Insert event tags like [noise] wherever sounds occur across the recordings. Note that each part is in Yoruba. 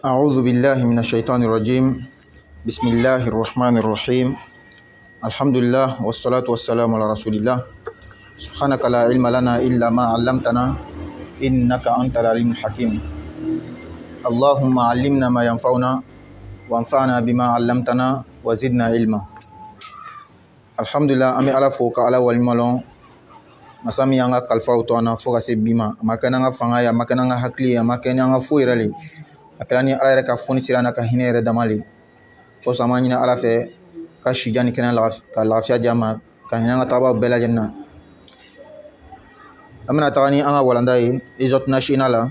أعوذ بالله من الشيطان الرجيم بسم الله الرحمن الرحيم الحمد لله والصلاة والسلام على رسول الله سبحانك لا علم لنا إلا ما علمتنا إنك أنت العليم الحكيم اللهم علمنا ما ينفعنا وانفعنا بما علمتنا وزدنا علما الحمد لله أمي على فوق على والمالون masa min y'an ka kalifaw to an na fɔɔ ka se bi ma a ma kɛ n'an ka fanga ye akani ala yɛrɛ ka foni sira n'a ka hinɛ yɛrɛ dama le kosɔn an b'a ɲini ala fɛ ka sija ni kɛnɛya ka lafiya di an ma ka hinɛ an ka tagabaw bɛɛ lajɛlen na an bɛna taga ni an ka walanda ye izɔtina sina la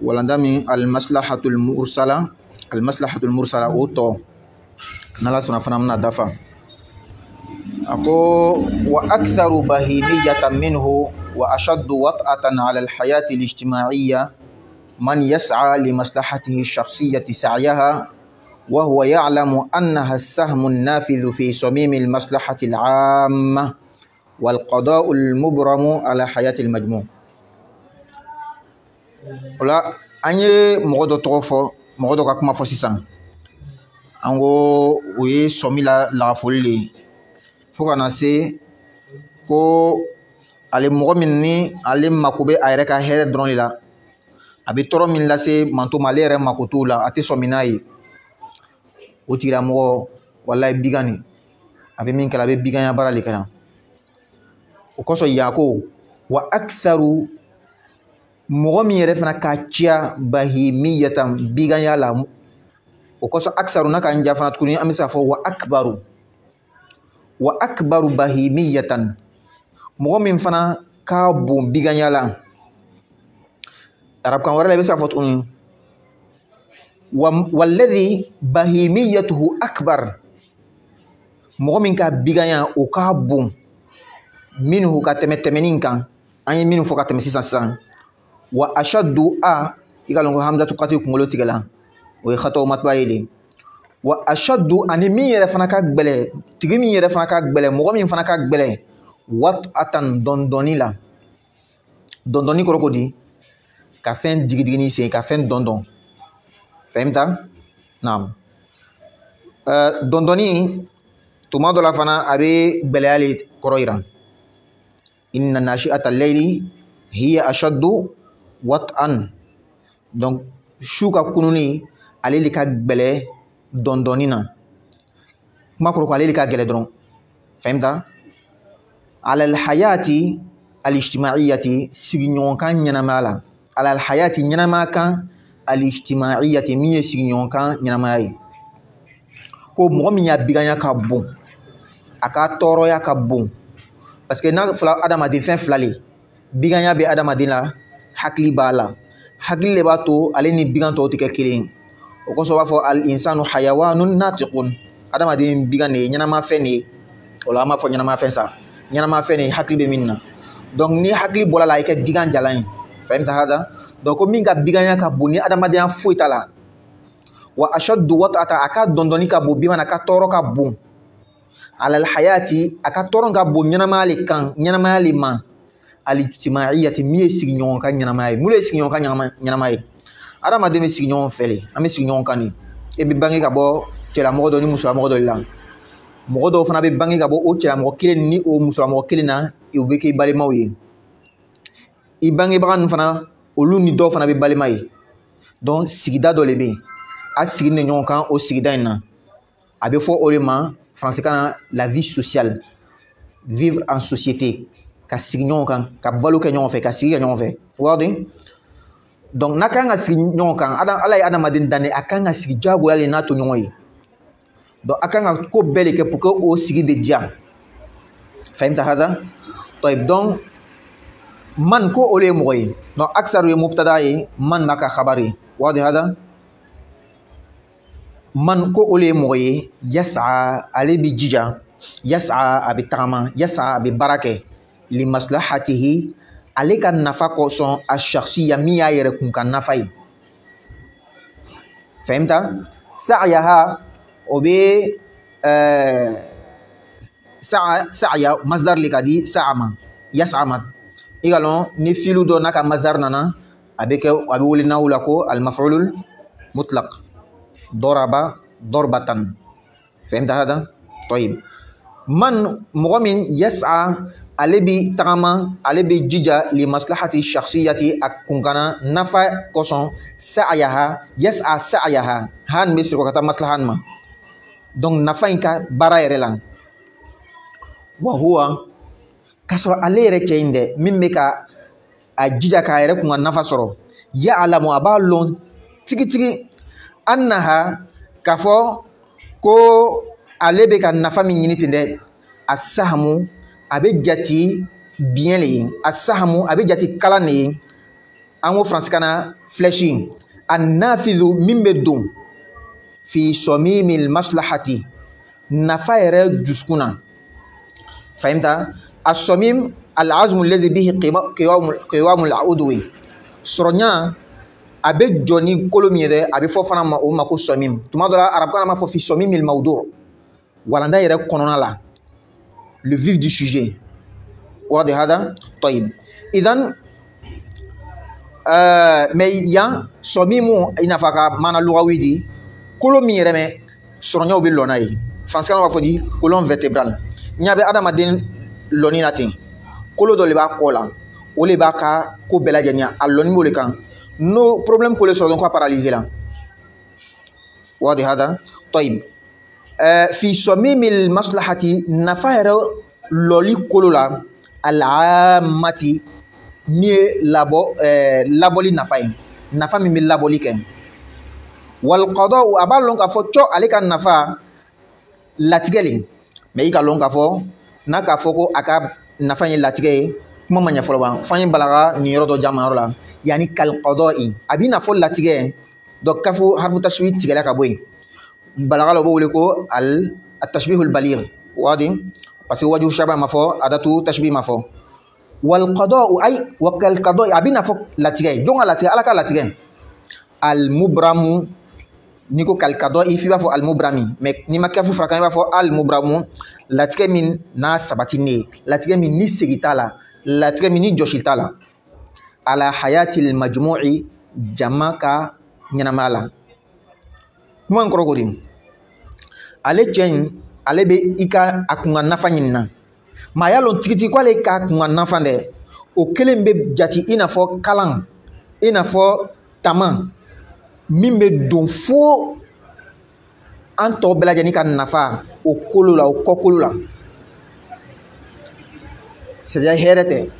walanda min almaslahatul mursala mursala o tɔ n'ala sɔnna fana an dafa ako ko wa aktharu bahimiyatan minhu wa ashaddu wat'atan ala alhayati من يسعى لمصلحته الشخصية سعيها وهو يعلم أنها السهم النافذ في صميم المصلحة العامة والقضاء المبرم على حياة المجموع ولا أني مغدو تغفو مغدو كاكما فسيسان أنغو وي صمي لا لغفولي فوق ناسي كو ألي مغمني ألي مكوبي أيركا هيرة درون abi Toro min lase manto malere ale la ati so minai n'a ye o tigilamɔgɔ walayi min kala be biganya barali kana wa aktharu mɔgɔ min fana ka tia bahimiyatan biganya la o kosɔn akisaru n'a ka fana tukuni amisa fo wa akbaru wa akbaru bahimiyatan mɔgɔ fana ka bom biganya la arabkan wɛrɛ la i bɛ se k'a fɔ tuguni walladhi bahimiyatuhu akbar mɔgɔ min ka biganya o ka bon minnu ka tɛmɛ tɛmɛni kan an ye minnu fɔ ka tɛmɛ sisan sisan wa ashaddu a i ka lɔn ko hamdatu kati kunkolo tigɛla o ye khatɔ matuba ye de wa ashaddu ani min yɛrɛ fana ka gbɛlɛ tigi min yɛrɛ fana ka gbɛlɛ mɔgɔ min fana ka gbɛlɛ wat atan dɔndɔni la dɔndɔni kɔrɔ ko di ka fɛn digidigi n'i sen ka fɛn dɔndɔn fahimta naam uh, dɔndɔni tuma dɔ la fana a bɛ gbɛlɛya le kɔrɔ yira inna nashi'ata layli hiya ashaddu wat'an donc su ka kununi ale le ka gbɛlɛ dɔndɔni na kuma kɔrɔ ko ale le ka gɛlɛ dɔrɔn fahimta ala alhayati alijtimaiyati sigiɲɔgɔnkan ɲɛnamaya la alal hayati ɲɛnamaya kan alijtimaiyati min ye sigiɲɔgɔn kan ɲɛnamaya ye ko mɔgɔ min y'a biganya ka bon a ka tɔɔrɔya ka bon parce que n'a fila adamaden fɛn fila le biganya bɛ adamaden la hakili b'a la hakili le b'a to ale ni bigan tɔw tɛ kɛ kelen ye o kosɔn u b'a fɔ alinsanu hayawanu natiqun adamaden bigan de ye ɲɛnamafɛn de ye o la an b'a fɔ ɲɛnamafɛn sa ɲɛnamafɛn de hakili bɛ min na donc ni hakili bɔra la i kɛ bigan jalan ye fahimta hada donc ko min ka biganya ka bon ni adamadenya foyi t'a la wa ashaddu wat'ata a ka dɔndɔni ka bon bimana a ka tɔɔrɔ ka bon alal hayati a ka tɔɔrɔ ka bon ɲɛnamaya le kan ɲɛnamaya le ma alijtimaiyati min ye sigiɲɔgɔn ka ɲɛnamaya ye mun le ye sigiɲɔgɔn ka ɲɛnamaya ye adamaden bɛ sigiɲɔgɔn fɛ le an bɛ sigiɲɔgɔn kan de e bɛ bange ka bɔ cɛlamɔgɔ dɔ ni musolamɔgɔ dɔ la mɔgɔ dɔw fana bɛ bange ka bɔ o cɛlamɔgɔ kelen ni o musolamɔgɔ kelen na u e bɛ kɛ i e balimaw ye i bangebaga ninnu fana olu ni dɔw fana bɛ balima ye donc sigida dɔ le bɛ yen a sigilen don ɲɔgɔn kan o sigida in na a bɛ fɔ o de ma faransikan na la vie sociale vivre en société ka sigi ɲɔgɔn kan ka balo kɛ ɲɔgɔn fɛ ka sigi kɛ ɲɔgɔn fɛ wɔɔrɔ donc n'a kan ka sigi ɲɔgɔn kan ala ye adamaden dan ne a kan ka sigi diyagoya le n'a to ɲɔgɔn ye donc a kan ka ko bɛɛ de kɛ pour que o sigi bɛ diya fahimta hada طيب donc man ko olu ye mɔgɔ ye donc aksaru ye mubtada ye man ma ka khabar ye wadi hada man ko olu ye mɔgɔ ye yasa ale bi jija yasa a bɛ tagama yasa a bɛ baara kɛ limaslahatihi ale ka nafa kosɔn a shakhsiya min y'a yɛrɛ kun ka nafa ye fahimta sa'yaha o bɛ sa'a sa'ya masdar le ka di sa'a ma yas'a ma i ka lɔn ni filu dɔ n'a ka masdar nana a bɛ kɛ a bɛ wele n'aw la ko alimafulul mutlaq dɔraba dɔrbatan fahimta hada tɔyib man mɔgɔ min yasa ale bi tagama ale bi jija li maslahati shakhsiyati a kunkana nafa kosɔn sa'ayaha yasa sa'ayaha ha nin bɛ siri ka taa maslaha ma donc nafa in ka baara yɛrɛ la wa huwa k'a sɔrɔ ale yɛrɛ cɛ in dɛ min bɛ ka a jija k'a yɛrɛ kun ka nafa sɔrɔ ya alamu a b'a lɔn tigitigi an na ha k'a fɔ ko ale bɛ ka nafa min ɲini ten dɛ a sahamu a bɛ jati biɲɛ le ye a sahamu a bɛ jati kalan de ye an ko faransikan na flèche a nafilu min bɛ don fi sɔmi min maslahati nafa yɛrɛ dusukun na fahimta asamim alazmu lezi bihi qiwamul udwi sɔrɔnya a bɛ jɔ ni kolo min ye dɛ a bɛ fɔ fana ma o ko sɔmim tuma dɔ la arabukan na b'a fɔ fi sɔmimil mawdu walanda yɛrɛ kɔnɔna la le vif du sujet wadi hada tayib idan euh, mɛ yan sɔmimu i n'a fɔ a mana lugawi di kolo min yɛrɛ mɛ sɔrɔnyaw bɛ lɔnna ye faransikan di colonne vertébrale ɲa adamaden lɔnni na ten kolo dɔ le b'a kɔ la o le b'a ka ko bɛɛ lajɛlen a lɔnni b'o le kan n'o problème ko le sɔrɔ dɔrɔn k'a paralysé la wadi hada tɔyib ɛɛ fi sɔmi mi maslahati nafa yɛrɛ lɔli kolo la alaamati min ye labɔ ɛɛ labɔli nafa ye nafa min bɛ labɔli kɛ walikɔdɔ a b'a lɔn k'a fɔ cɔ ale ka nafa latigɛ le mɛ i ka lɔn k'a fɔ n'a k'a fɔ ko a ka nafa ye latigɛ ye kuma ma ɲɛ fɔlɔ ban f'an ye balaga nin yɔrɔ dɔ jamayɔrɔ la yanni kalikɔdɔ in a b'i n'a fɔ latigɛ dɔ kafo harfu tashbihi tigɛla ka bɔ yen balaga la u b'o wele ko al atashbihul baligh wadi parce que waju shaba ma fɔ adatu tashbihi ma fɔ wal qada'u ay wa kal qada'i a b'i n'a fɔ latigɛ jɔn ka latigɛ ala ka latigɛ al mubramu n'i ko kal qada'i f'i b'a fɔ al mubrami n'i ma kafu fara i b'a fɔ al mubramu latigɛ min n'a sabatini ye latigɛ min ni segi t'a la latigɛ min ni jɔsi t'a la ala hayatil majmu'i jama ka ɲɛnamaya la kuma in kɔrɔ ko di ale cɛ in ale bɛ i ka a kun nafa ɲini na maa y'a lɔn tigitigi k'ale k'a kun ka nafa dɛ o kelen bɛ jate i n'a fɔ kalan i n'a fɔ tama min bɛ don fo Anto belajar nikah lajɛlen nafa o kolo la o kɔkolo la sariya farla. tɛ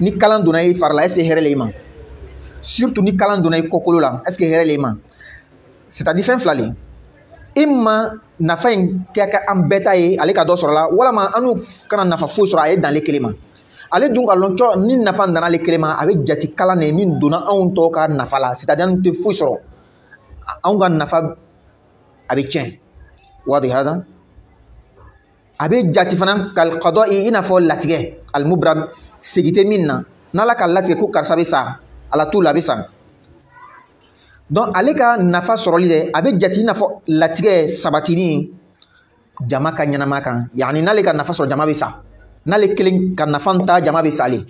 ni kalan Surtu nikalan fari la est ce que hɛrɛ le surtout ni kalan est ce que ma c'est à dire fin flali le nafa in kaka am beta bɛɛ ale ka do sorala wala ma anu kana nafa foyi sura dans les ale ale dun alon cho ni nafa dans les kelen avec jati kalan min on to ka nafa la c'est à dire nafa a bɛ tiɲɛ hada abe kal jate fana kalikɔdɔ i n'a fɔ latigɛ alimubra segi tɛ n'ala kal latigɛ ku kar sabisa ala t'u bisa don sa ale ka nafa soroli de abe jati n'a fɔ jama ka nyana maka yani n'ale nafa jama bisa sa n'ale ka nafa jama bisa ali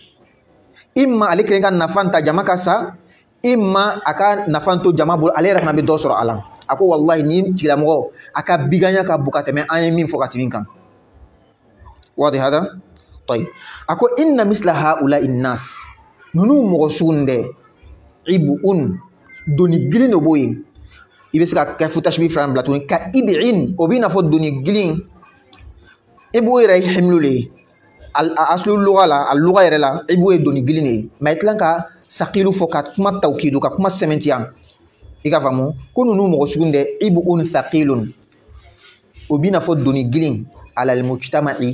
imma ale jama ka sa imma aka nafanto nafa jama bul ale yɛrɛ fana bɛ dɔ a ko walahi nin tigilamɔgɔ a ka biganya ka bon ka tɛmɛ an ye min fɔ ka tɛmɛ kan wadi hada tayib a ko inna misla haula innas ninnu mɔgɔ sugu nin dɛ ibuun doni gilin de b'o ye i bɛ se ka kɛ futasibi fila bila tuguni ka ibiin o b'i n'a fɔ doni gilin e i b'o yɛrɛ hamilu de ye asulu luga la a luga yɛrɛ e la i b'o ye doni gilin de ye mɛ i tila ka sakiru fɔ ka kuma tawkidu ka kuma sɛmɛntiya Ika famo, faamu ko ninnu mɔgɔ sugu dɛ thaqilun o b'i glin fɔ doni girin alalimujtama'i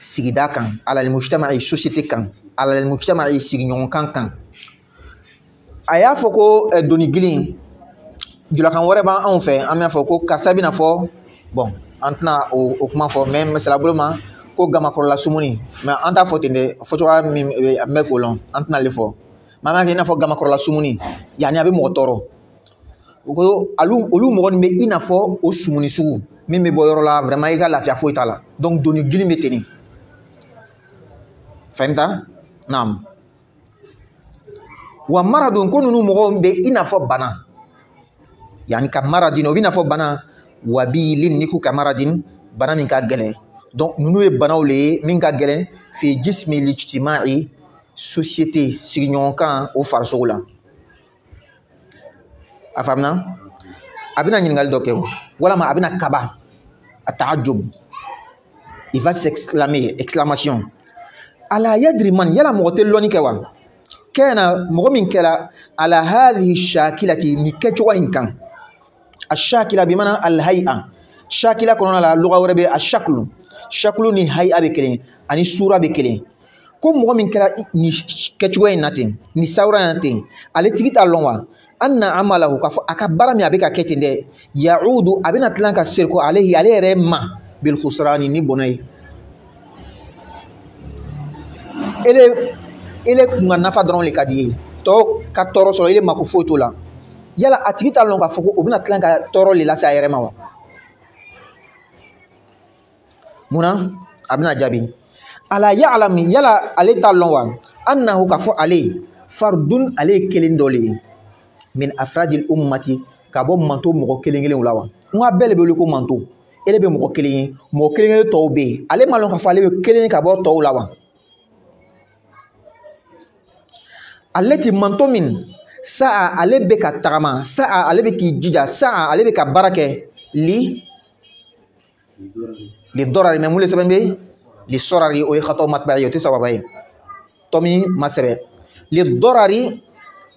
sigida kan alalimujtama'i société kan alalimujtama'i sigiɲɔgɔnkan kan a y'a fɔ ko kan girin julakan wɛrɛ b'an anw fɛ an b'a fɔ ko karisa bɛ na fɔ bɔn an tɛna o kuma meme mɛ misaliya bolo ma ko la sumuni Mais Anta t'a fɔ ten dɛ fɔcogoya min bɛ k'o lɔn an tɛna'ale fɔ mɛ an b'a kɛ i sumuni yani a bɛ u ko olu mɔgɔ nin bɛ i n'a fɔ o sumuni sugu min bɛ bɔ yɔrɔ la vraiment i ka lafiya foyi t'a la donc doni gili bɛ ten de fahimta naam wa maradon ko ninnu mɔgɔw bɛ i n'a fɔ bana yanni ka maradin o bɛ i n'a fɔ bana wabiilin n'i ko ka maradin bana min ka gɛlɛn donc ninnu ye banaw le ye min ka gɛlɛn fi jismi lijtima'i société sigiɲɔgɔnkan o farisogo la a faamuna a bɛna ɲininkali dɔ kɛ walama a bɛna kaba a taajub il va s'exclamer exclamation ala yadri man yala mɔgɔ tɛ lɔnni kɛ wa kɛna mɔgɔ min kɛra ala hadhihi shakilati ni kɛcogo in kan ashakila bi mana alhay'a shakila kɔnɔna la lɔgɔ wɛrɛ bɛ ashaklu shakulu ni hay'a bɛ kelen ani sura bɛ kelen ko mɔgɔ min kɛra ni kɛcogo in na ten nin sawura in na ten ale tigi t'a lɔn wa an na amalahu k'a fɔ a ka baara min a bɛ ka kɛ ten dɛ yaudu a bɛna tila ka seriko alehi ale yɛrɛ ma bilkusrani ni bɔnɛ ye ele ele kun ka nafa dɔrɔn le ka di ye tɔw ka tɔɔrɔ sɔrɔ ele mako foyi t'o la yala a tigi t'a lɔn k'a fɔ ko o bɛna tila ka tɔɔrɔ le lase a yɛrɛ ma wa munna a bɛna jaabi ala ya'lamu yala ale t'a lɔn wa annahu k'a fɔ ale faridun ale ye kelen dɔ le ye min afrajil ummati ka bɔ manto mɔgɔ kelen kelenw la wa n ka bɛɛ le bɛ wele ko manto ele bɛ mɔgɔ kelen ye mɔgɔ kelen kelen tɔw bɛ yen ale ma lɔn k'a fɔ ale bɛ kelen ka bɔ tɔw la wa ale ti manto min saa ale bɛ ka tagama saa ale bɛ k'i jija saa ale bɛ ka baara kɛ li li dɔrari mɛ mun le sɛbɛn bɛ li sɔrari o ye xatɔ mataba ye o tɛ sababa ye tɔ ma sɛbɛn li dɔrari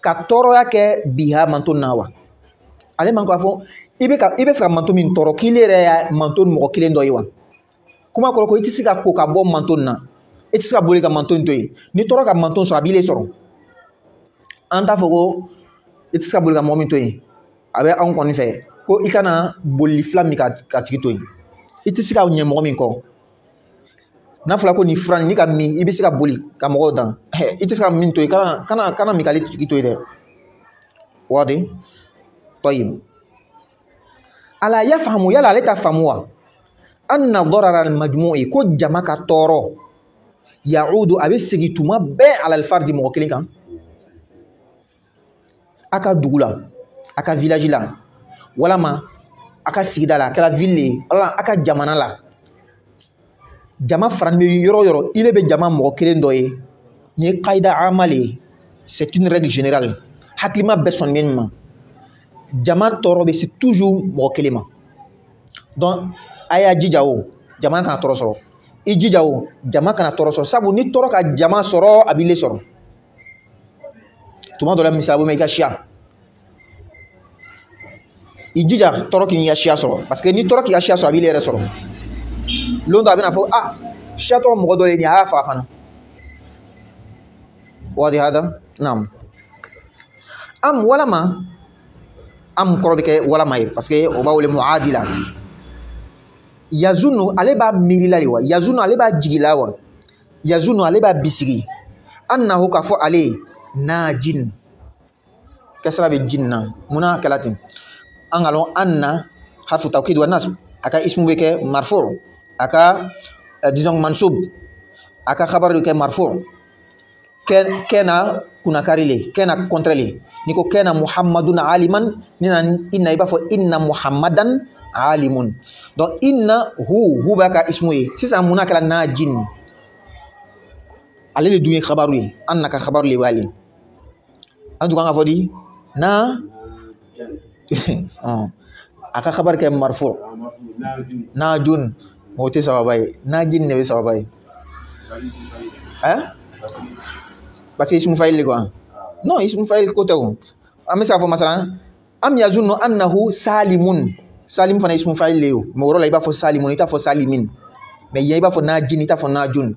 ka tɔɔrɔya kɛ bi manto na wa ale man ko a fɔ i bɛ ka i bɛ fɛ ka manto min tɔɔrɔ k'ile yɛrɛ ya manto mɔgɔ kelen dɔ ye wa kuma kɔrɔ ko i tɛ se ka ko ka bɔ manto na i tɛ se ka boli ka manto to yen n'i tɔɔrɔ ka manto sɔrɔ a b'i le sɔrɔ an t'a fɔ ko i tɛ se ka boli ka mɔgɔ min to yen a bɛ anw kɔni fɛ ko i kana boli fila min ka tigi to yen i tɛ se ka ɲɛ mɔgɔ min kɔ n'a fɔla ko nin fura ni ka min i bɛ se ka boli ka mɔgɔw dan i tɛ se min to yen kana kana kana min k'ale tigi to yen dɛ wadi tɔyi ala ya faamu yala ale ta faamu wa an na dɔrɔra majumu'i ko jama ka tɔɔrɔ yahudu a bɛ tuma bɛɛ alalifari di mɔgɔ kelen kan a ka dugu la a ka village la walama a ka sigida la a ville wala a ka jamana la jama farani bɛ yɔrɔ yɔrɔ ile be jama mɔgɔ kelen ye ni kaida amali, ye c'est une règle générale hakilima bɛɛ sɔn ma jama toro bɛ se toujours mɔgɔ kelen donc y'a jama kana toro soro, i jija jama kana toro soro, sabu ni toro ka jama sɔrɔ a b'i le sɔrɔ tuma dɔ la misaliya bɛ i ka siya i jija tɔɔrɔ k'i ka siya sɔrɔ parce que ni tɔɔrɔ k'i ka lontɔ ah, a bɛna fɔ ah siyɛ tɔgɔ mɔgɔ dɔ de ye nin ye a y'a faga fana wadi hada naam am walama am kɔrɔ bɛ kɛ walama ye parce que o b'a wele muadi la yazunu ale b'a miiri la de wa yazunu ale b'a jigi la wa yazunu ale b'a bisigi an na ho k'a fɔ ale ye naajin kasra bɛ jin na munna kɛla ten an ka lɔn an na hafu tawkid wa nas a ka ismu bɛ kɛ marfu aka eh, disons mansub aka khabar yu ke marfu kena kuna karile kena kontrele niko kena muhammadun aliman nina inna ibafo inna muhammadan alimun donc inna hu hu baka ismu Sis sisan muna najin ale le dun khabaru annaka an na khabaru wali an tun fodi na [laughs] oh. Aka khabar ke marfu najun o tɛ sababa ye naji nin de bɛ sababa ye ɛn parce que isumufayil de kuwa non isumufayil ko tɛ o an bɛ se k'a fɔ masalan am yazunu annahu salimun salim fana isumufayil de ye o mɛ o yɔrɔ la i b'a fɔ salimun i t'a fɔ salimin mɛ yan i b'a fɔ najin i t'a fɔ najun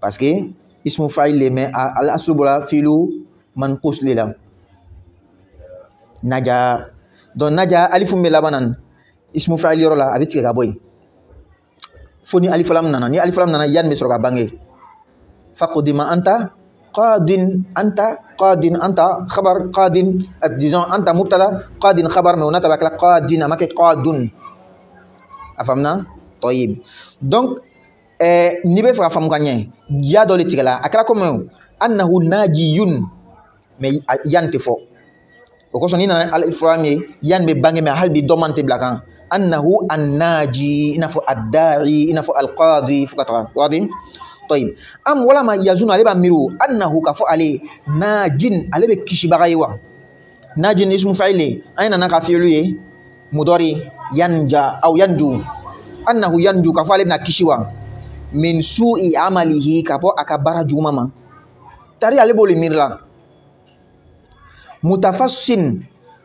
parce que isumufayil de mɛ ala filu mankus de la naja donc naja alifu min bɛ laban na isumufayil yɔrɔ la a bɛ tigɛ ka bɔ yen. fo ni alifalam nana ni alifalam nana yan bɛ sɔrɔ ka bange fakodima anta qadin anta qadin anta khabar qadin euh, disons anta mubtada qadin khabar mais on a la qadin ama qadun afamna طيب donc eh, n'i bɛ fɛ ka faamu ka ya dɔ le tigɛ la euh, a kɛra komi annahu najiyun mais yan tɛ fɔ o kosɔn n'i nana alifura yan bɛ bange mais hali bi dɔ annahu annaji inafo adda'i inafo alqadi fukata wadi طيب ام ولا ما يزن عليه باميرو انه كفو عليه ناجين عليه بكشي بغايوا ناجين اسم فعل اين انا كفيلو مضاري ينجا او ينجو انه ينجو كفو عليه بكشيوا من سوء عمله كفو اكبر جمما تاري عليه بولي ميرلا متفسن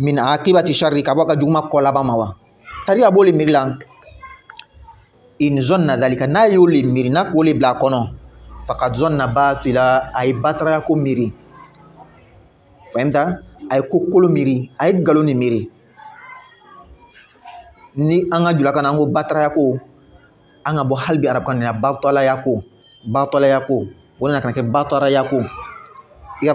min akibati sharri ka bɔ ka juguma kɔ laban tari a b'o la in zonna dalika n'a y'o le miiri n'a k'o le bila a kɔnɔ zonna batila a ye ko miiri fahimta a ye ko kolo miiri a ni an ka jula kana an ko bataraya ko an ka bɔ hali bi arabukan na batɔlaya ko ko o nana kana kɛ ko i ka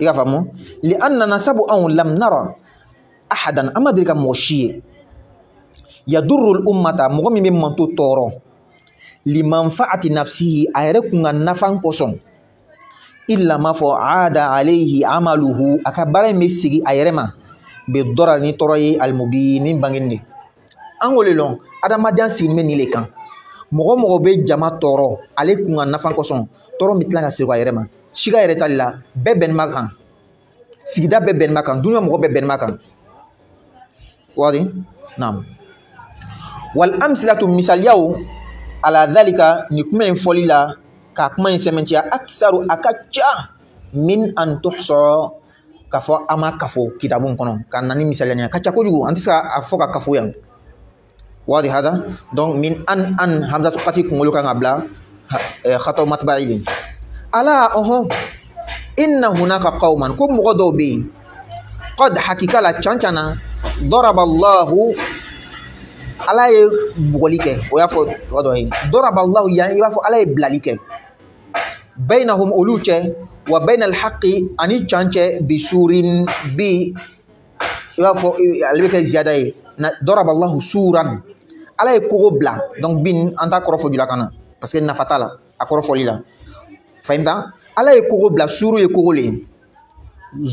i y'a faamu li an nana sabu anw lam nara ahadan an ma deli ka mɔgɔ si ye yadurul ummata mɔgɔ min bɛ manto tɔɔrɔ limanfaati nafsihi a yɛrɛ kun ka nafan kosɔn illa m'a fɔ aada alayhi amaluhu a ka baara in bɛ sigi a yɛrɛ ma bɛ dɔra ni tɔɔrɔ ye alimubi ni bangeni de an k'o de dɔn adamadenya sigilen bɛ nin de kan mɔgɔ mɔgɔ bɛ jama tɔɔrɔ ale kun ka nafan kosɔn tɔɔrɔ bɛ tila ka segin a yɛrɛ ma shiga yɛrɛ tali la bɛɛ makan. kan sigida bɛɛ bɛnnima kan dunuya mɔgɔ bɛɛ nam. kan wari naam wal amsilatu misaliyaw ala dhalika ni kuma in fɔli la ka kuma in sɛmɛntiya akisaru a ka ca min an tuhsɔ k'a fɔ an ma kafo kitabu kɔnɔ ka na ni misaliya ka ca kojugu an tɛ se ka kafo yan wadi hada donc min an an hamzatu kati kunkolo kan ka bila eh, khatɔ ala ɔhɔn inna hunaka qauman ko mɔgɔ dɔw bɛ yen qad hakika la cancan na dɔrabalahu ala ye bugɔli kɛ o y'a fɔ tɔgɔ dɔ ye dɔrabalahu yan i b'a fɔ ala ye bilali kɛ bainahum olu cɛ wa baina alhaqi ani can cɛ bi surin bi i b'a fɔ ale bɛ kɛ ziyada ye na dɔrabalahu suran ala ye kogo bila donc bin an t'a kɔrɔ fɔ jula kan na parce que nafa t'a la a kɔrɔ fɔli la fahimta ala ye kogo bila suru ye kogo le ye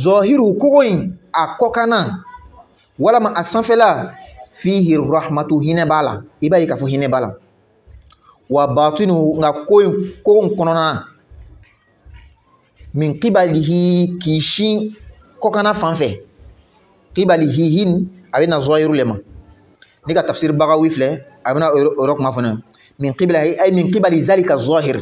zɔhiru kogo in a kɔkanna walama a sanfɛla fihi rahmatu hinɛ b'a la i b'a ye k'a fɔ hinɛ b'a la wa batinu nka ko in ko in kɔnɔna min kibalihi k'i sin kɔkanna fan fɛ kibalihihin a bɛ na zɔhiru le ma ne ka tafsiri bagawi filɛ a bɛ na o yɔrɔ kuma fɔ ne ye min kibalihi ayi min kibali zalika zɔhir.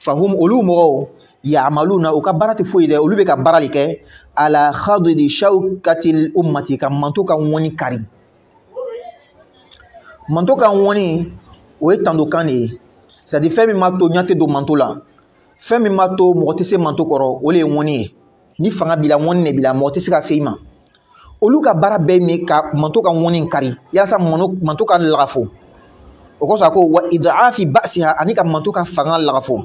fahum olu mɔgɔw ya'maluna u ka baara tɛ foyi dɛ olu bɛ ka baara de kɛ ala khadidi shawkatil ummati ka manto ka ŋɔni kari manto ka ŋɔni o ye tandokan de ye c'est fɛn min b'a to ɲɛ tɛ don manto la fɛn min b'a to mɔgɔ tɛ se manto kɔrɔ o de ye ŋɔni ye ni fanga b'i la ŋɔni de b'i la mɔgɔ tɛ se ka se i ma olu ka baara bɛɛ min ka manto ka ŋɔni kari yalasa manto ka lagafo o kosɔn a ko wa idaafi basiha ani ka manto ka fanga lagafo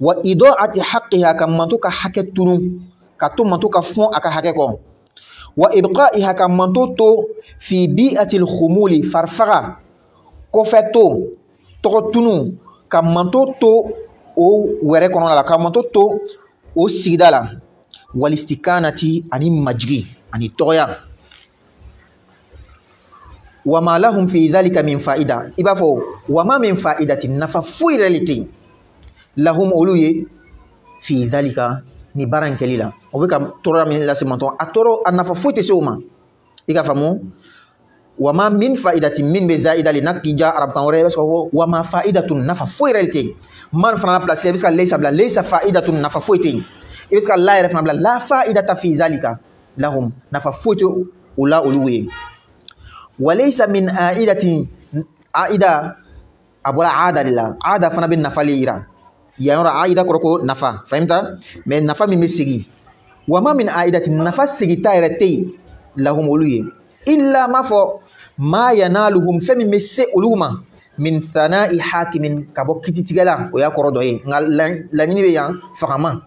wa idaati haqqiha ka manto ka hakɛ tunu ka to manto ka fɔn a wa ibqaiha ka manto to fi bi'ati lhumuli farifaga kɔfɛ to tɔgɔ tunu ka manto o were kono la ka manto o sigida la walistikanati ani majigi ani toya وما لهم في ذلك من فائدة إبافو وما من فائدة min فوي nafa lahum olu ye fi dhalika ni baara in kɛli la o bɛ ka tɔɔrɔya min lase mɔntɔn a tɔɔrɔ a nafa foyi tɛ se o ma i ka faamu wa ma min faidati min be zaida le n'a k'i ja arabukan wɛrɛ i bɛ se wa ma faida nafa foyi yɛrɛ tɛ man fana pilasi e la i bɛ se ka leyisa bila leyisa faida nafa foyi tɛ yen i bɛ se ka la yɛrɛ fana bila la faidata fi zalika lahum nafa foyi tɛ o la olu ye wa leyisa min aidati aida a bɔra aada de la aada fana bɛ nafa le yira yan yɔrɔ aida kɔrɔ ko nafa fahimta mɛ nafa min bɛ segin wa ma min aidati nafa segita yɛrɛ tɛ yen lahum olu ye illa m'a fɔ ma yanaluhum fɛn min bɛ se olu ma min thana'i hakimin ka bɔ kititigɛla o y'a kɔrɔ dɔ ye nka laɲini bɛ yan fagama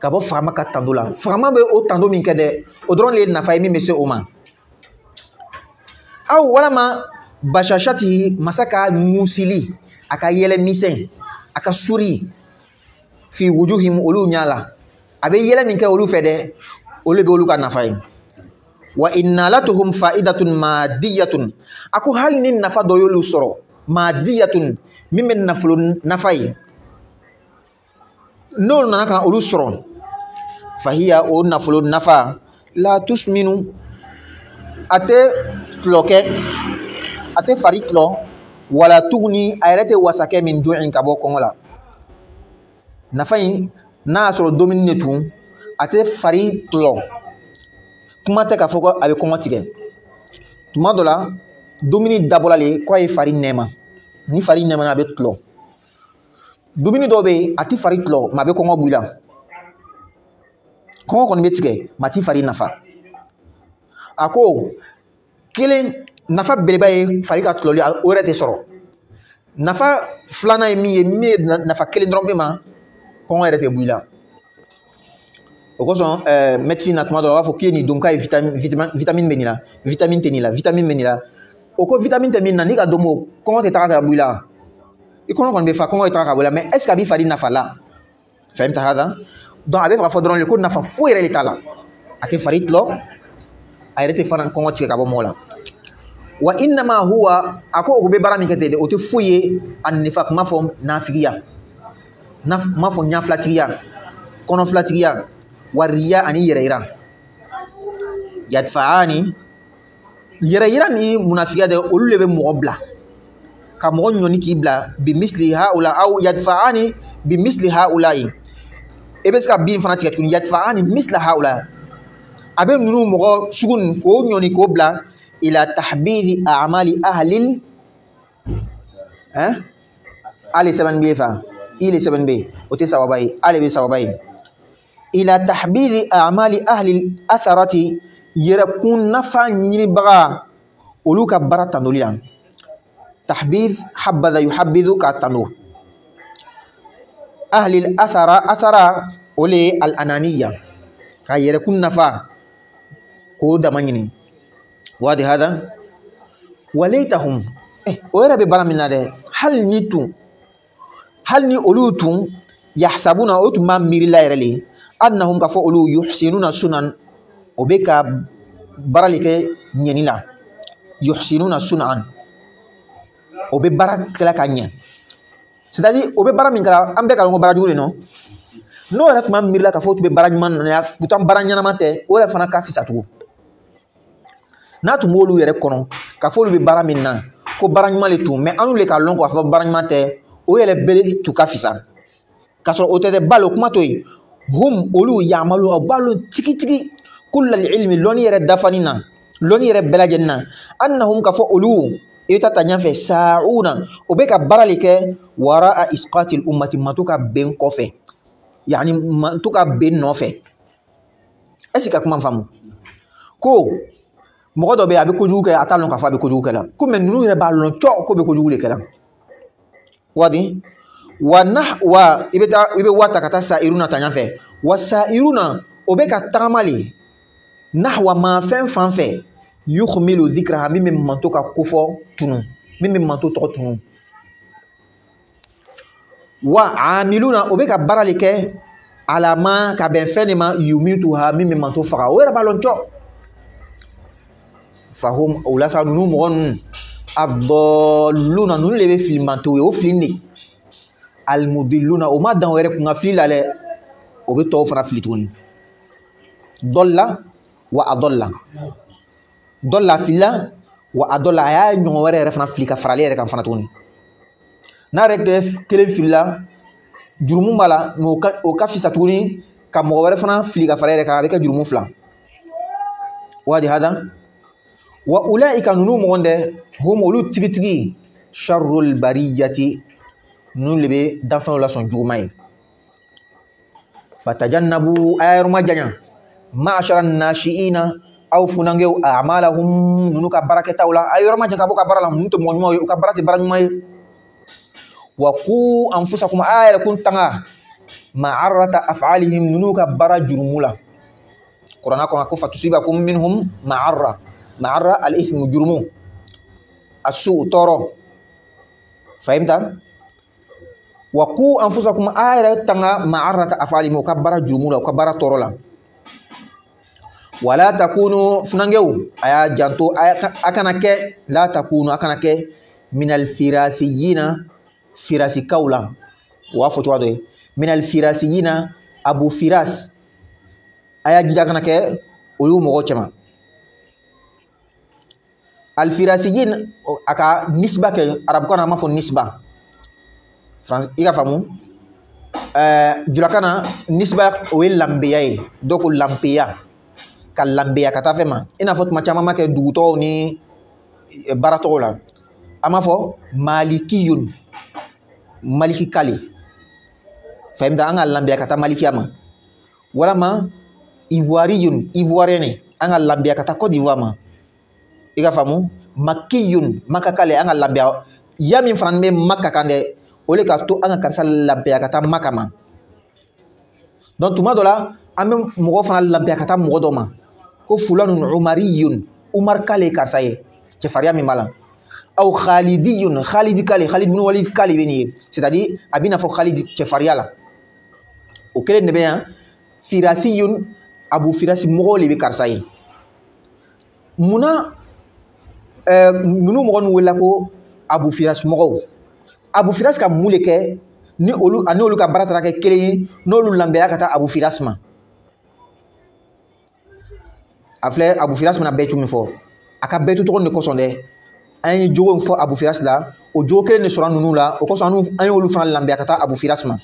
ka bɔ fagama ka tando la fagama bɛ o tando min kɛ dɛ o dɔrɔn de ye nafa ye min bɛ se o ma aw walama basasati masa ka musili a ka yɛlɛ misɛn a ka suri fi wujuhim olu ɲa la a bɛ yɛlɛ min kɛ olu fɛ dɛ olu bɛ olu ka nafa ye wa innalatuhum fa'idatun madiyatun a ko hali ni nafa dɔ y'olu sɔrɔ madiyatun min bɛ nafolo nafa ye n'olu nana ka na olu sɔrɔ fahiya o nafolo nafa la tusminu a tɛ tulɔ kɛ a tɛ fari tulɔ wala tuguni a yɛrɛ tɛ wasakɛ min jun ka bɔ kɔngɔ la nafa in n'a y'a sɔrɔ domuni ne tun a tɛ fari tɔlɔ kuma tɛ k'a fɔ ko a bɛ kɔngɔ tigɛ tuma dɔ la dumuni dabɔla le k'a ye fari nɛɛma ni fari nɛɛmana a bɛ tɔlɔ dumuni dɔw bɛ yen a tɛ fari tɔlɔ mɛ a bɛ kɔngɔ bɔ i la kɔngɔ kɔni bɛ tigɛ mɛ a tɛ fari nafa a ko kelen nafa beleba ye fari ka tulɔli o yɛrɛ tɛ sɔrɔ nafa filanan ye min ye min ye nafa kelen dɔrɔn pe ma kɔngɔ yɛrɛ tɛ bɔ i la o kosɔn ɛɛ mɛtiri na tuma dɔ la a b'a fɔ k'i ye nin dun k'a ye vitamine bɛ nin na vitamine tɛ nin la vitamine bɛ nin la o ko vitamine tɛ min na n'i ka dɔn o kɔngɔ tɛ taga ka bɔ i la i kɔnɔ kɔni bɛ fa kɔngɔ bɛ taga ka bɔ i la mɛ ɛseke a b'i fari nafa la fɛn bɛ taga da donc a bɛ fɛ ka fɔ dɔrɔn de ko nafa foyi yɛrɛ de t'a la a tɛ fari tulɔ a yɛrɛ tɛ fana kɔngɔ tigɛ ka bɔ mɔgɔ la wa innama huwa a ko o min kɛ de o tɛ foyi ye a nifa kuma fɔ nafigiya na kuma fɔ ɲafilatigiya kɔnɔfilatigiya ani yɛrɛyira yatfaani yɛrɛyira ni munafigiya de olu de bɛ ka mɔgɔ ɲɔni k'i bila bi misili haula aw yatfaani bi misili haula ye bin fana tigɛ tuguni yatfaani misila haula a bɛ ninnu mɔgɔ k'o ɲɔni k'o bila إلى تحبيذ أعمال أهل ال... ها علي سبن بيفا إلى سبن بي وتي سوابي علي بي سوابي إلى تحبيذ أعمال أهل الأثرة يركون نفع نبغا ولوكا برا تنوليان تحبيذ حبذا يحبذ كتنو أهل الأثرة أثرة ولي الأنانية كي يركون نفع كودا مانيني wadi hadha walaitahum eh o yɛrɛ bara baara hal ni tu hal ni olu tun yahsabuna o ma b'a la yɛrɛ annahum k'a fɔ olu yuhsinuna sunan obeka bɛ ka baarali yuhsinuna sunan obe bɛ baara kɛla ka ɲɛ c'est à dire obe bara min kala ambe kala ka dɔn ko baara n'o yɛrɛ tun b'a miirila k'a fɔ o tun bɛ baara na ya taa baara nyana mate o yɛrɛ fana ka fisa n'a tun b'olu yɛrɛ kɔnɔ k'a fɔ olu bɛ baara min na ko baara ɲuman de tun mɛ an n'u de k'a lɔn k'a fɔ baara ɲuman tɛ o yɛrɛ bere tun ka fisa k'a sɔrɔ o tɛ dɛ balo kuma to yen hum olu yamaru aw balo tigitigi kulali ilimi lɔnni yɛrɛ dafani na lɔnni yɛrɛ bɛɛ lajɛlen na an na hum k'a fɔ olu i bɛ taa ta ɲɛfɛ sa'una o bɛ ka baara de kɛ wara a isqati umati manto ka bɛn kɔfɛ yanni manto ka bɛn nɔfɛ est ka kuma faamu ko mɔgɔ dɔ bɛ yen a bɛ kojugu kɛ a t'a dɔn k'a fɔ a bɛ kojugu kɛ la ko mɛ ninnu yɛrɛ b'a dɔn cɔ ko bɛ kojugu de kɛ la wadi wa na wa i bɛ taa i bɛ wa ta ka taa sa iruna ta ɲɛfɛ wa sa iruna o bɛ ka tagama le nahwa ma fɛn fan fɛ yuhumilu zikra min bɛ manto ka kofɔ tunu min bɛ manto tɔgɔ tunu wa amiluna o bɛ ka baara le kɛ alama ka bɛn fɛn de ma yumitu ha min bɛ manto faga o yɛrɛ b'a dɔn cɔ fahum o la sa nunu mɔgɔ ninnu adɔluna ninnu de bɛ filimante o ye o fili de alimudiluna o ma dan o yɛrɛ kun ka fili la dɛ o bɛ tɔw fana fili tuguni dɔlila wa a dɔlila filila wa a a y'a ɲɔgɔn wɛrɛ yɛrɛ fana fili ka farali yɛrɛ kan fana tuguni n'a yɛrɛ kelen filila jurumu b'a la mɛ o ka o ka fisa tuguni ka mɔgɔ wɛrɛ fana fili ka fara yɛrɛ kan a bɛ kɛ jurumu fila wadi hada wa ulaika nunu mɔgɔn hum olu tigitigi sharul bariyati ninnu le bɛ danfɛnw lasɔn juguman ye fatajannabu a janya ma'ashara nashiina aw funangew a'malahum ninnu ka baarakɛtaw la a yɔrɔ jan ka bɔ ka baara la ninnu tɛ mɔgɔ ɲumanw ye u ka baara tɛ baara ɲuman ye wa ku anfusakum a yɛrɛ kun tanga ma'arata af'alihim ninnu ka baara jurumu la kuranna kɔnɔ ko fatusiba ko minhum ma'arra na'ara al-ithmu jurmu as-su'u toro fahimta wa qu anfusakum aira tanga ka afali mukabbara jurmu la kabbara toro la wala takunu funangeu aya janto aya akana ke la takunu akana ke minal firasiyina firasi kaula wa fo to min eh. minal firasiyina abu firas aya jija kana ke ulu mo alfirasiyin a aka nisba ke arab kana an b'a nisba i iga famu ɛɛ eh, julaka na nisba o ye lanbeya ye dɔw ko lanbeya ka lanbeya ka taa fɛ ma i ni eh, baaratɔgɔw la an b'a fɔ malikiyun malikikale fahimta an ka lanbeya ka taa malikiya ma walama ivoiriyun ivoirien iga famu makiyun maka kale lambia lambia yami ya me maka kande ole kata ka to anga ka lambia kata maka ma tuma dola la an bɛ mɔgɔ lambia kata ka ko fulanu umariyun umar kale karisa ye ke faria mi mala au khalidiyun khalidi kale khalid bin walid kale beni c'est à dire abina fo khalid ke faria la o de bɛ firasiyun abu firasi mɔgɔw le be karisa ye ninnu mɔgɔ ninnu wulila ko abufiras mɔgɔw abufiras ka mun de kɛ ni olu ani olu ka baara taara kɛ kelen ye n'olu lanbɛnna ka taa abufiras ma a filɛ abufiras mana bɛɛ tu min fɔ a ka bɛɛ tu tɔgɔ in de dɛ an ye jogo fɔ abufiras la o jogo kelen de sɔrɔ ninnu la o kosɔn an y'olu fana lanbɛn ka taa abufiras ma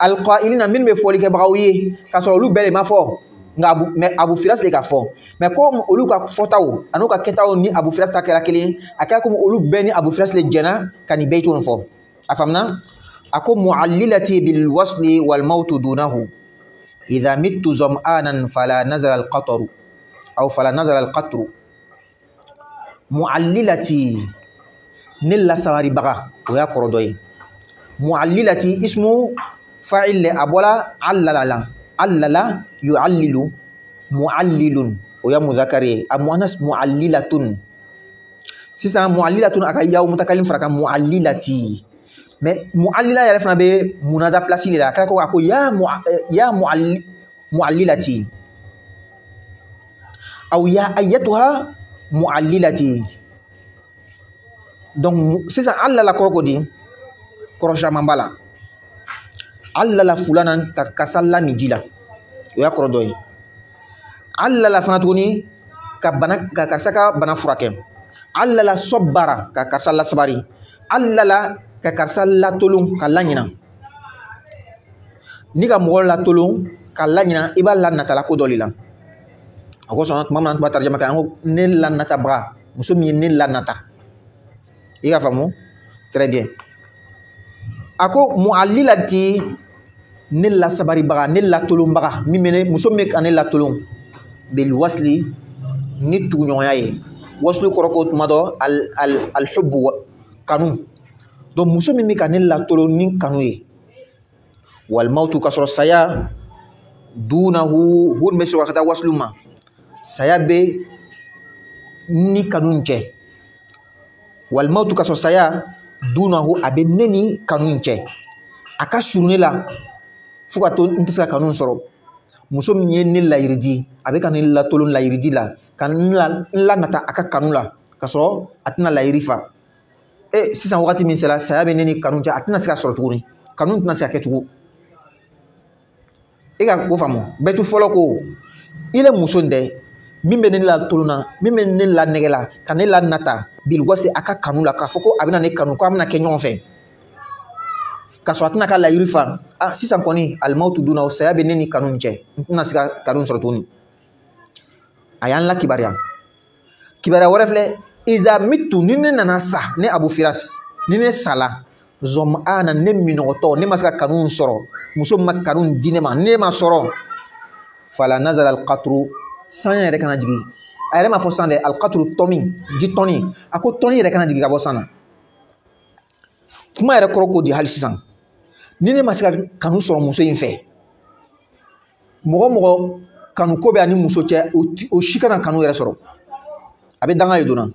alikɔ i ni na minnu bɛ fɔli kɛbagaw ye k'a sɔrɔ olu bɛɛ de ma fɔ nka abu mɛ abu firas de ka fɔ mɛ komi olu ka fɔtaw ani u ka kɛtaw ni abu firas ta kɛra kelen a kɛra komi olu bɛɛ ni abu firas de jɛnna ka nin bɛɛ to fɔ a faamuna a ko muallilati bil wasli dunahu idha mitu zam'anan fala nazara al aw fala nazara al qatru ne lasabaribaga o y'a kɔrɔ dɔ ye muallilati ismu fa'il a bɔra alala la. علل yu'allilu muallilun oya mudhakari amuanas muallilatun sisa muallilatun aka yaw mutakalim faraka muallilati me muallila yɛrɛ fana bɛ munada place de la ko ya mu ya muallilati aw ya ayatuha muallilati donc sisa alala kɔrɔ ko di kɔrɔ caman b'a hali lala fulana ta kasa lami ji la o y'a kɔrɔ dɔ ye hali lala fana tuguni ka bana ka karisa ka bana furakɛ hali lala sɔ baara ka karisa lasabari hali lala ka karisa latolon ka laɲina ni ka mɔgɔ latolon ka laɲina i b'a la natala ko dɔ le la a kosɔn tuma min na an tun b'a tarjama kɛ an ko ne la natabaga muso min ye ne la nata i ka faamu très bien a ko mualilati ne lasabaribaga ne latolonbaga min bɛ ne muso min bɛ ka ne latolon bɛli wasili ni tuguɲɔgɔnya ye wasulu kɔrɔ ko tuma dɔ alihubu kanu donc muso min bɛ ka ne latolon ni kanu ye walima tu ka sɔrɔ saya dunahu hu bɛ sɔrɔ ka taa wasulu ma saya bɛ ni kanu cɛ walima tu ka sɔrɔ saya dunahu a bɛ ne ni kanu cɛ a ka surun ne la fo ka to n tɛ se ka kanu sɔrɔ muso min ye ne layiri di a bɛ ka ne latolon layiri di la ka n lanata a ka kanu la ka sɔrɔ a tɛna layiri fa e sisan wagati min sera saya bɛ ne ni kanu cɛ a tɛna se ka sɔrɔ tuguni kanu tɛna se ka kɛ tugun e ka ko faamu bɛtu fɔlɔ ko i la muso in dɛ min bɛ ne latolon na min bɛ ne lanɛgɛ la ka ne lanata biliwasi a ka kanu la k'a fɔ ko a bɛna ne kanu ko a bɛna kɛ ɲɔgɔn fɛ ka sɔrɔ a tɛna ka layiru fa ah sisan kɔni alimawtu duna o saya bɛ ne ni kanu cɛ n tɛna se ka kanu sɔrɔ tuguni a y'an la kibaruya kibaruya wɛrɛ filɛ iza mitu ni ne nana sa ne abu firas ni ne sala zɔm ana ne minɔgɔtɔ ne ma se ka kanu sɔrɔ muso ma kanu di ne ma ne ma sɔrɔ fala nazara alikaturu san yɛrɛ kana jigin a yɛrɛ m'a fɔ san dɛ alikaturu tɔni ji tɔni a ko tɔni yɛrɛ kana jigin ka bɔ san na kuma yɛrɛ kɔrɔ ko di hali sisan ni ne ma se ka kanu sɔrɔ muso in fɛ mɔgɔ mɔgɔ kanu ko bɛ ani muso cɛ o si kana kanu yɛrɛ sɔrɔ a bɛ danga de donna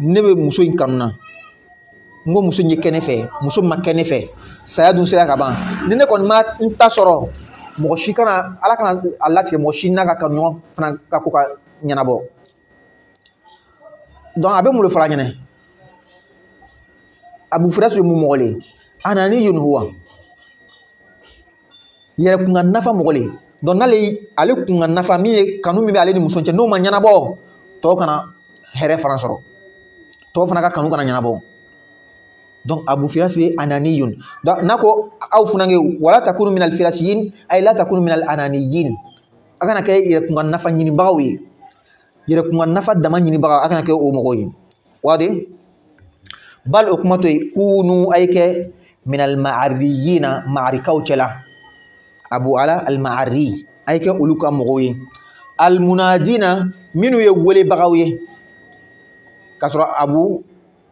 ne bɛ muso in kanu na n ko muso in ye kɛnɛ fɛ muso ma kɛnɛ fɛ saya dun sera ka ban ni ne kɔni ma n ta sɔrɔ mɔgɔ si kana ala kana a latigɛ mɔgɔ si n'a ka kanuɲɔgɔn fana ka ko ka ɲɛnabɔ donc a bɛ mun de fara ɲɛnɛ abufurɛsi ye mun mɔgɔ le ye ananiyun huwa yɛrɛ kun ka nafa mɔgɔ le dɔn n'ale ale kun ka nafa min ye kanu min bɛ ale ni muso cɛ n'o ma ɲɛnabɔ tɔw kana hɛrɛ fana sɔrɔ tɔw fana ka kanu kana ɲɛnabɔ donc abu firas bɛ ananiyun n'a ko aw fana kɛ wala takunu minal firasiyin ayi la takunu minal ananiyin a kana kɛ yɛrɛ kun ka nafa ɲinibagaw ye yɛrɛ kun ka nafa dama ɲinibaga a kana kɛ o mɔgɔ ye wa de bal o kuma to yen kunu a ye kɛ من المعريين معركوتلا ابو على المعري اي كان اولوكا مغوي المنادين منو يولي بغاوي كسر ابو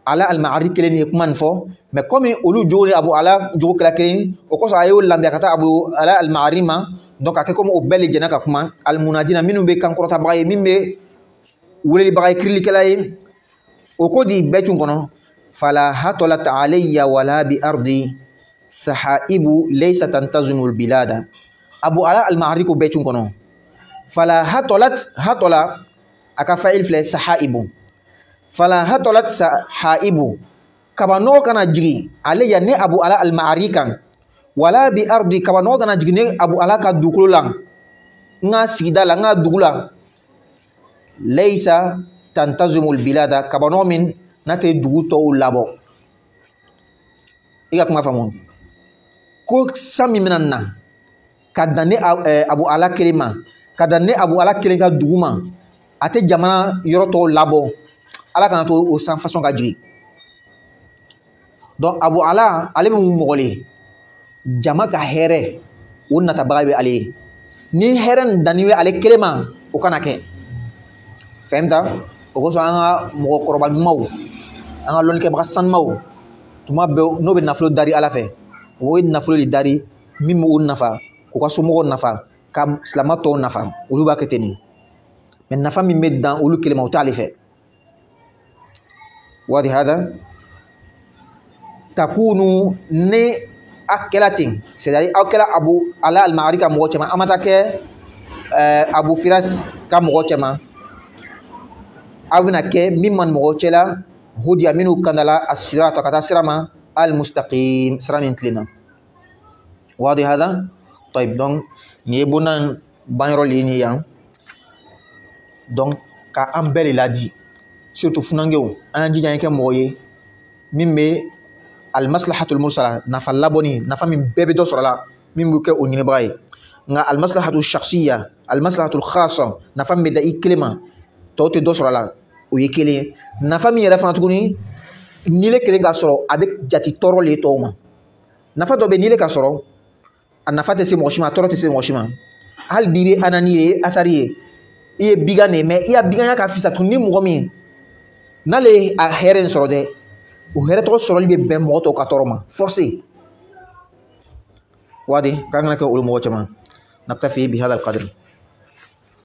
على المعري كلين يكمن فو مي كومي اولو جوني ابو على جو كلا كلين اوكوس ايو لامبيا كتا ابو على المعري ما دونك اكي كوم او بيلي جنا المنادين منو بي كان كروتا بغاي ميمبي ولي بغاي كريلي كلاي اوكو بيتون كونو فلا هطلت علي ولا بأرضي سحائب ليس تنتظم البلاد أبو علاء المعركو بيتون كنو فلا هطلت هطلا أكفائل فلا سحائب فلا هطلت سحائب kabano kana jigi ale ya ne abu ala almari kan wala bi ardi kabano kana jigi ne abu ala ka dugukolo la n ka sigida la n ka dugu la laisa tantazumul bilada kabano min n'a tɛ dugu tɔw labɔ i ka kuma faamu ko san min bɛna na ka dan ne abu ala kelen ma ka dan ne abu ala kelen ka dugu ma a tɛ jamana yɔrɔ tɔw labɔ ala kana to o san fasɔn ka jigin donc abu ala ale bɛ mun mɔgɔle jama ka hɛrɛ o natabaga bɛ ale ye ni hɛrɛ nin danni bɛ ale kelen ma o kana kɛ fɛn ta o kosɔn an ka mɔgɔkɔrɔba ɲumanw an ka lɔnnikɛbaga sanumaw tuma bɛɛ n'o bɛ nafolo dari ala fɛ o ye nafolo de dari min b'u nafa k'u ka somɔgɔw nafa ka silama tɔw nafa olu b'a kɛ ten de mɛ nafa min bɛ dan olu kelen ma o t'ale fɛ wadi hada takunu ne a kɛla ten c'est à dire aw kɛla abu ala alimari ka mɔgɔ cɛman an ma taa kɛ ɛɛ abu firas ka mɔgɔ cɛman aw bɛna kɛ min man mɔgɔ cɛla hudiya minnu kandala asirata ka taa sira ma almustaqim sira min tilenna wadi hada tayib donc nin ye bonda banyɔrɔ le ye nin yan donc ka an bɛɛ le laji surtout funangew an y'an jija an kɛ mɔgɔ ye min bɛ almaslahatul mursala nafa labɔni nafa min bɛɛ bɛ dɔ sɔrɔ a la min bɛ kɛ o ɲinibaga ye nka almaslahatul shakhsiya almaslahatul khasa nafa min bɛ da i kelen ma tɔw tɛ dɔ sɔrɔ a la o ye kelen ye nafa min yɛrɛ fana tuguni nile kelen ka sɔrɔ a bɛ jate tɔɔrɔ le tɔw ma nafa dɔ bɛ nile ka sɔrɔ a nafa tɛ se mɔgɔ si ma a tɔɔrɔ tɛ se mɔgɔ si ma hali bi i bɛ anani ye asari ye i ye bigan de ye mɛ i ya biganya ka fisa tuguni ni mɔgɔ min n'ale ye a hɛrɛ in sɔrɔ dɛ o hɛrɛ tɔgɔ sɔrɔli bɛ bɛn mɔgɔ tɔw ka tɔɔrɔ ma forcé wadi k'an kana kɛ olu mɔgɔ caman نكتفي بهذا القدر